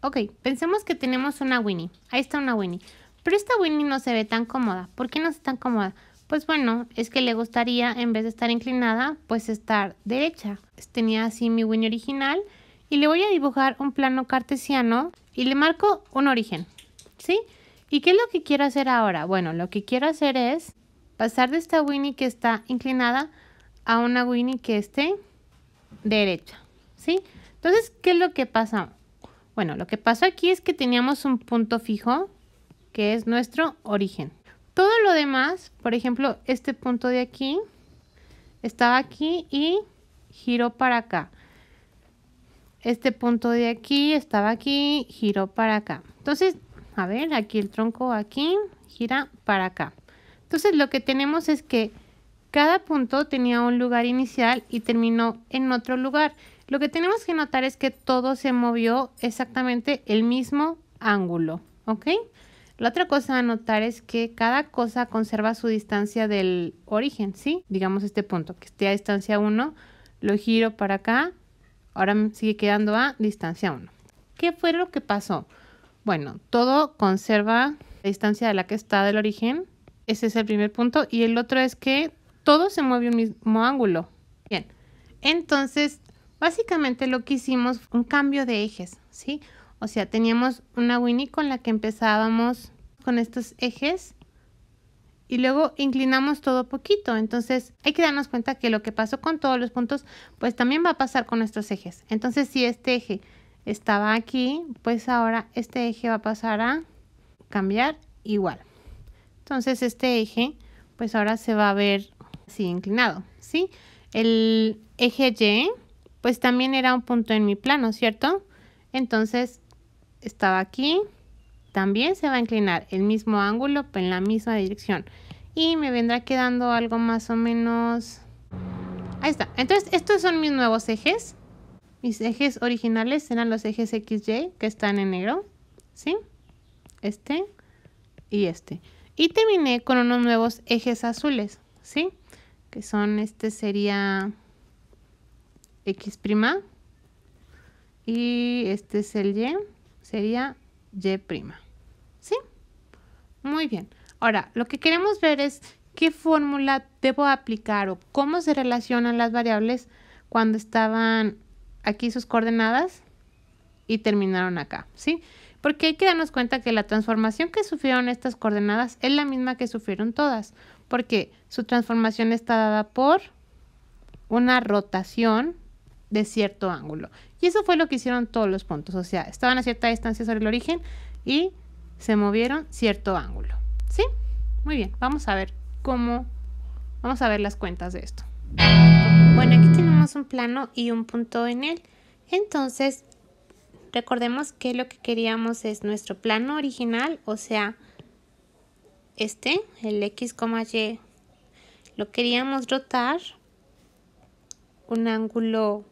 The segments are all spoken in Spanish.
Ok, pensemos que tenemos una Winnie. Ahí está una Winnie. Pero esta Winnie no se ve tan cómoda. ¿Por qué no se está tan cómoda? Pues bueno, es que le gustaría, en vez de estar inclinada, pues estar derecha. Tenía así mi Winnie original y le voy a dibujar un plano cartesiano y le marco un origen, ¿sí? ¿Y qué es lo que quiero hacer ahora? Bueno, lo que quiero hacer es pasar de esta Winnie que está inclinada a una Winnie que esté derecha, ¿sí? sí entonces, ¿qué es lo que pasa? Bueno, lo que pasa aquí es que teníamos un punto fijo, que es nuestro origen. Todo lo demás, por ejemplo, este punto de aquí, estaba aquí y giró para acá. Este punto de aquí estaba aquí, giró para acá. Entonces, a ver, aquí el tronco aquí, gira para acá. Entonces, lo que tenemos es que cada punto tenía un lugar inicial y terminó en otro lugar. Lo que tenemos que notar es que todo se movió exactamente el mismo ángulo, ¿ok? La otra cosa a notar es que cada cosa conserva su distancia del origen, ¿sí? Digamos este punto, que esté a distancia 1, lo giro para acá, ahora sigue quedando a distancia 1. ¿Qué fue lo que pasó? Bueno, todo conserva la distancia de la que está del origen, ese es el primer punto, y el otro es que todo se mueve un mismo ángulo. Bien, entonces básicamente lo que hicimos fue un cambio de ejes, ¿sí? O sea, teníamos una Winnie con la que empezábamos con estos ejes y luego inclinamos todo poquito. Entonces hay que darnos cuenta que lo que pasó con todos los puntos, pues también va a pasar con nuestros ejes. Entonces si este eje estaba aquí, pues ahora este eje va a pasar a cambiar igual. Entonces este eje, pues ahora se va a ver así inclinado, ¿sí? El eje Y, pues también era un punto en mi plano, ¿cierto? Entonces, estaba aquí, también se va a inclinar el mismo ángulo en la misma dirección. Y me vendrá quedando algo más o menos... Ahí está. Entonces, estos son mis nuevos ejes. Mis ejes originales eran los ejes XY que están en negro, ¿sí? Este y este. Y terminé con unos nuevos ejes azules, ¿sí? que son este sería x' y este es el y, sería y'. ¿Sí? Muy bien. Ahora, lo que queremos ver es qué fórmula debo aplicar o cómo se relacionan las variables cuando estaban aquí sus coordenadas y terminaron acá, ¿sí? Porque hay que darnos cuenta que la transformación que sufrieron estas coordenadas es la misma que sufrieron todas porque su transformación está dada por una rotación de cierto ángulo. Y eso fue lo que hicieron todos los puntos, o sea, estaban a cierta distancia sobre el origen y se movieron cierto ángulo. ¿Sí? Muy bien, vamos a ver cómo, vamos a ver las cuentas de esto. Bueno, aquí tenemos un plano y un punto en él. Entonces, recordemos que lo que queríamos es nuestro plano original, o sea, este, el X, Y, lo queríamos rotar un ángulo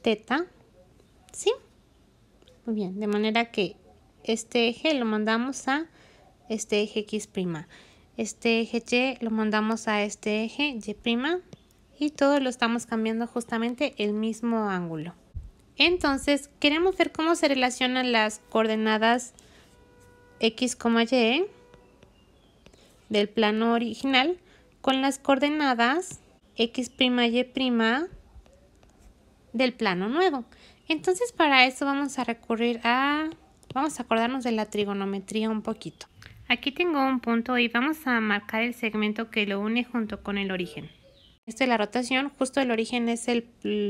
teta, ¿sí? Muy bien, de manera que este eje lo mandamos a este eje X', este eje Y lo mandamos a este eje Y' y todo lo estamos cambiando justamente el mismo ángulo. Entonces, queremos ver cómo se relacionan las coordenadas X, Y del plano original con las coordenadas x' y' del plano nuevo. Entonces para eso vamos a recurrir a... vamos a acordarnos de la trigonometría un poquito. Aquí tengo un punto y vamos a marcar el segmento que lo une junto con el origen. Esto es la rotación, justo el origen es el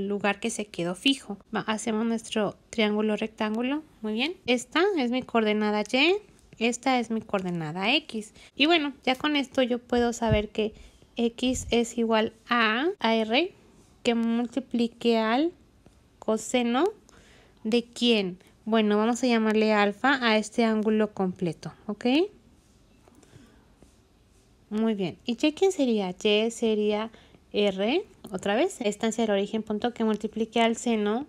lugar que se quedó fijo. hacemos nuestro triángulo rectángulo, muy bien. Esta es mi coordenada Y, esta es mi coordenada X. Y bueno, ya con esto yo puedo saber que X es igual a R que multiplique al coseno de quién. Bueno, vamos a llamarle alfa a este ángulo completo, ¿ok? Muy bien. ¿Y Y quién sería? Y sería R, otra vez, estancia del origen punto que multiplique al seno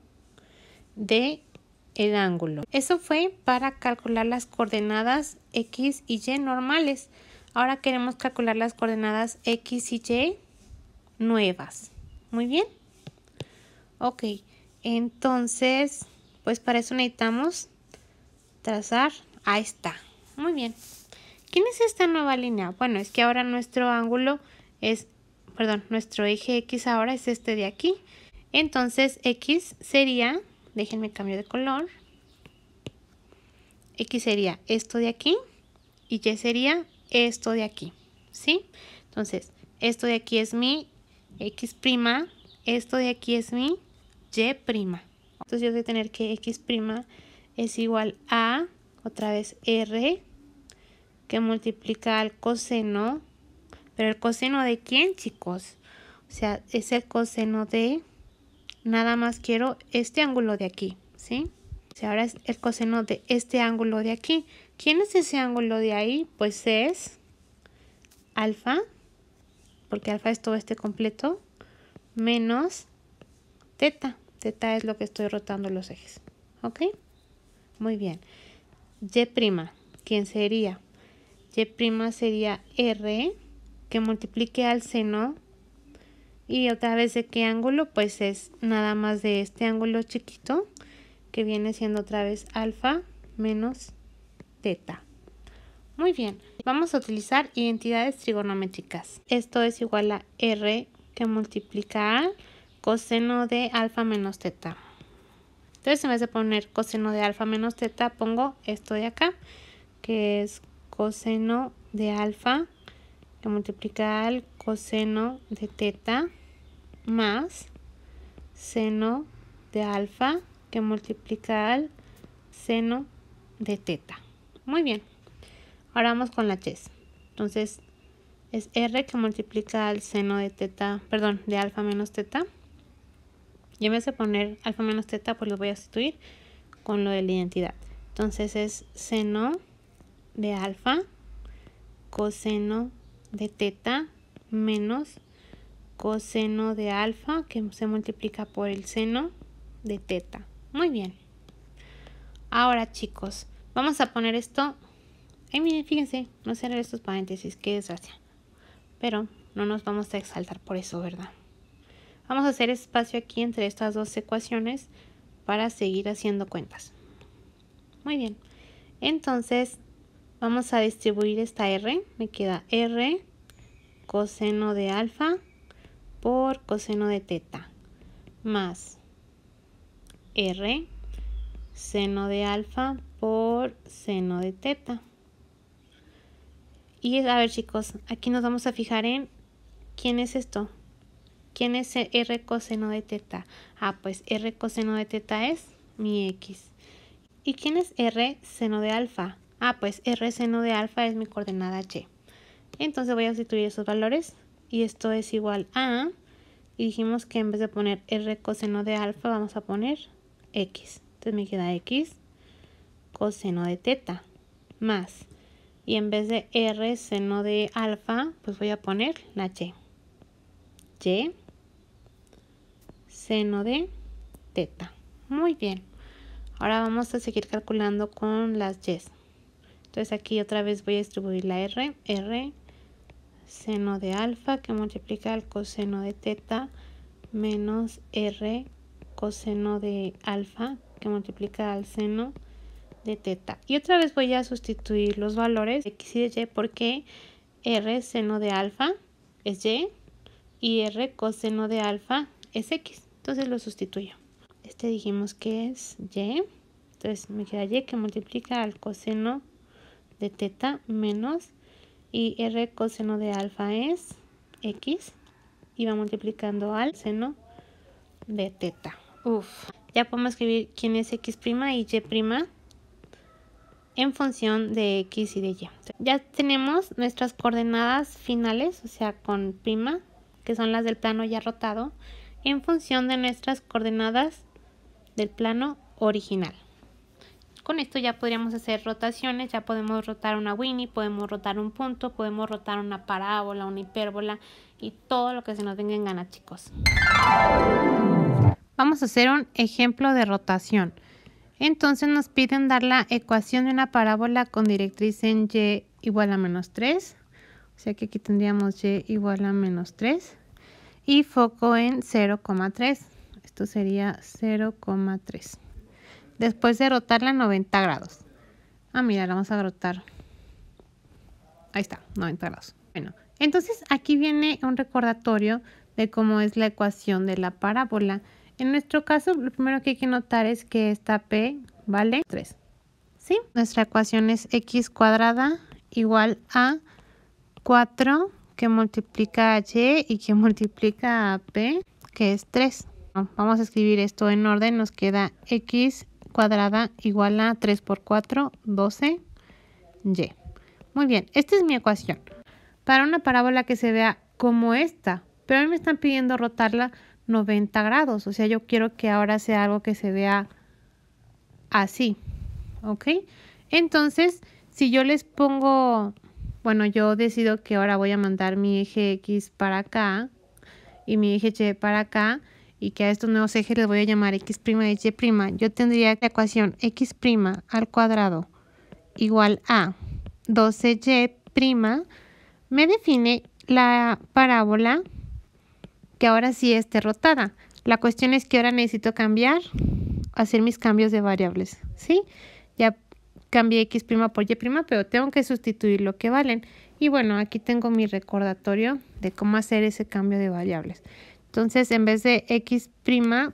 de el ángulo. Eso fue para calcular las coordenadas X y Y normales. Ahora queremos calcular las coordenadas X y Y nuevas. Muy bien. Ok, entonces, pues para eso necesitamos trazar. Ahí está. Muy bien. ¿Quién es esta nueva línea? Bueno, es que ahora nuestro ángulo es, perdón, nuestro eje X ahora es este de aquí. Entonces, X sería déjenme cambio de color. X sería esto de aquí y Y sería esto de aquí, ¿sí? Entonces, esto de aquí es mi X', esto de aquí es mi Y'. Entonces yo voy a tener que X' es igual a, otra vez, R, que multiplica al coseno. ¿Pero el coseno de quién, chicos? O sea, es el coseno de nada más quiero este ángulo de aquí, ¿sí? Si ahora es el coseno de este ángulo de aquí. ¿Quién es ese ángulo de ahí? Pues es alfa, porque alfa es todo este completo, menos teta. Teta es lo que estoy rotando los ejes, ¿ok? Muy bien. Y', ¿quién sería? Y' sería R que multiplique al seno y otra vez de qué ángulo pues es nada más de este ángulo chiquito que viene siendo otra vez alfa menos teta muy bien vamos a utilizar identidades trigonométricas esto es igual a r que multiplica al coseno de alfa menos teta entonces en vez de poner coseno de alfa menos teta pongo esto de acá que es coseno de alfa que multiplica al coseno de teta más seno de alfa que multiplica al seno de teta. Muy bien. Ahora vamos con la ches. Entonces es r que multiplica al seno de teta, perdón, de alfa menos teta. Y en vez de poner alfa menos teta, pues lo voy a sustituir con lo de la identidad. Entonces es seno de alfa coseno de teta menos coseno de alfa que se multiplica por el seno de teta. Muy bien. Ahora chicos, vamos a poner esto. Ay, miren, fíjense, no cerrar estos paréntesis, qué desgracia. Pero no nos vamos a exaltar por eso, ¿verdad? Vamos a hacer espacio aquí entre estas dos ecuaciones para seguir haciendo cuentas. Muy bien. Entonces, vamos a distribuir esta R. Me queda R coseno de alfa por coseno de teta más R seno de alfa por seno de teta. Y a ver chicos, aquí nos vamos a fijar en quién es esto. ¿Quién es R coseno de teta? Ah, pues R coseno de teta es mi X. ¿Y quién es R seno de alfa? Ah, pues R seno de alfa es mi coordenada Y. Entonces voy a sustituir esos valores y esto es igual a, y dijimos que en vez de poner r coseno de alfa vamos a poner x. Entonces me queda x coseno de teta más, y en vez de r seno de alfa pues voy a poner la y. Y seno de teta. Muy bien. Ahora vamos a seguir calculando con las Y. Entonces aquí otra vez voy a distribuir la r, r, seno de alfa que multiplica al coseno de teta menos r coseno de alfa que multiplica al seno de teta. Y otra vez voy a sustituir los valores de x y de y porque r seno de alfa es y y r coseno de alfa es x. Entonces lo sustituyo. Este dijimos que es y. Entonces me queda y que multiplica al coseno de teta menos y r coseno de alfa es x y va multiplicando al seno de teta. Uf. Ya podemos escribir quién es x' y y' en función de x y de y. Ya tenemos nuestras coordenadas finales, o sea, con prima, que son las del plano ya rotado, en función de nuestras coordenadas del plano original. Con esto ya podríamos hacer rotaciones, ya podemos rotar una Winnie, podemos rotar un punto, podemos rotar una parábola, una hipérbola y todo lo que se nos venga en gana, chicos. Vamos a hacer un ejemplo de rotación. Entonces nos piden dar la ecuación de una parábola con directriz en y igual a menos 3. O sea que aquí tendríamos y igual a menos 3. Y foco en 0,3. Esto sería 0,3. Después de rotarla 90 grados. Ah, mira, la vamos a rotar. Ahí está, 90 grados. Bueno, entonces aquí viene un recordatorio de cómo es la ecuación de la parábola. En nuestro caso, lo primero que hay que notar es que esta P vale 3. ¿Sí? Nuestra ecuación es x cuadrada igual a 4 que multiplica a y y que multiplica a p, que es 3. Vamos a escribir esto en orden, nos queda x cuadrada igual a 3 por 4, 12, y. Muy bien, esta es mi ecuación. Para una parábola que se vea como esta, pero a mí me están pidiendo rotarla 90 grados, o sea, yo quiero que ahora sea algo que se vea así, ¿ok? Entonces, si yo les pongo, bueno, yo decido que ahora voy a mandar mi eje X para acá y mi eje Y para acá, y que a estos nuevos ejes les voy a llamar x' y', y', yo tendría la ecuación x' al cuadrado igual a 12y' me define la parábola que ahora sí es rotada. La cuestión es que ahora necesito cambiar, hacer mis cambios de variables, ¿sí? Ya cambié x' por y', pero tengo que sustituir lo que valen. Y bueno, aquí tengo mi recordatorio de cómo hacer ese cambio de variables. Entonces, en vez de X'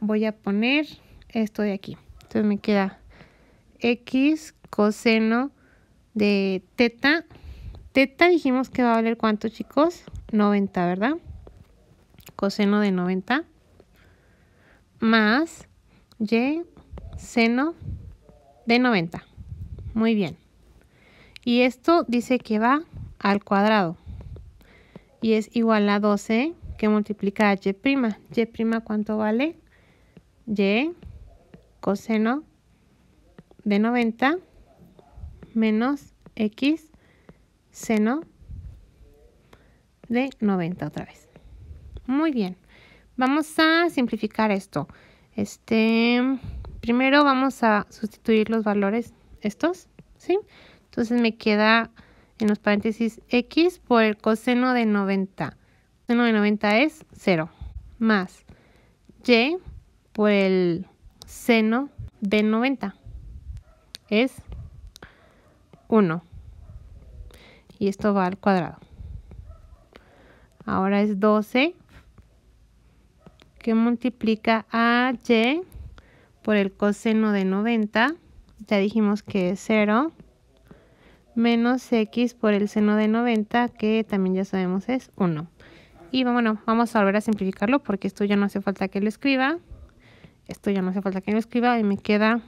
voy a poner esto de aquí. Entonces me queda X coseno de teta. Teta dijimos que va a valer cuánto, chicos? 90, ¿verdad? Coseno de 90 más Y seno de 90. Muy bien. Y esto dice que va al cuadrado. Y es igual a 12 que multiplica a y'. ¿Y' cuánto vale? Y coseno de 90 menos x seno de 90 otra vez. Muy bien. Vamos a simplificar esto. Este, primero vamos a sustituir los valores estos, ¿sí? Entonces me queda en los paréntesis x por el coseno de 90 seno de 90 es 0, más y por el seno de 90 es 1. Y esto va al cuadrado. Ahora es 12 que multiplica a y por el coseno de 90. Ya dijimos que es 0 menos x por el seno de 90 que también ya sabemos es 1. Y bueno, vamos a volver a simplificarlo porque esto ya no hace falta que lo escriba. Esto ya no hace falta que lo escriba y me queda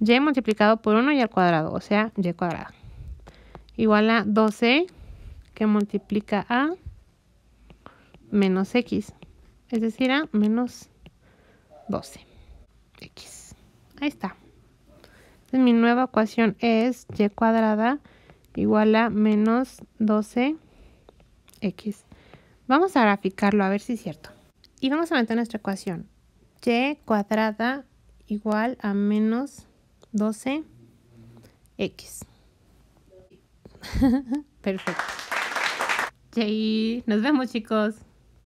y multiplicado por 1 y al cuadrado, o sea, y cuadrado. Igual a 12 que multiplica a menos x, es decir, a menos 12x. Ahí está. Entonces, mi nueva ecuación es y cuadrada igual a menos 12x. Vamos a graficarlo a ver si es cierto. Y vamos a meter nuestra ecuación. Y cuadrada igual a menos 12x. Perfecto. Y nos vemos chicos.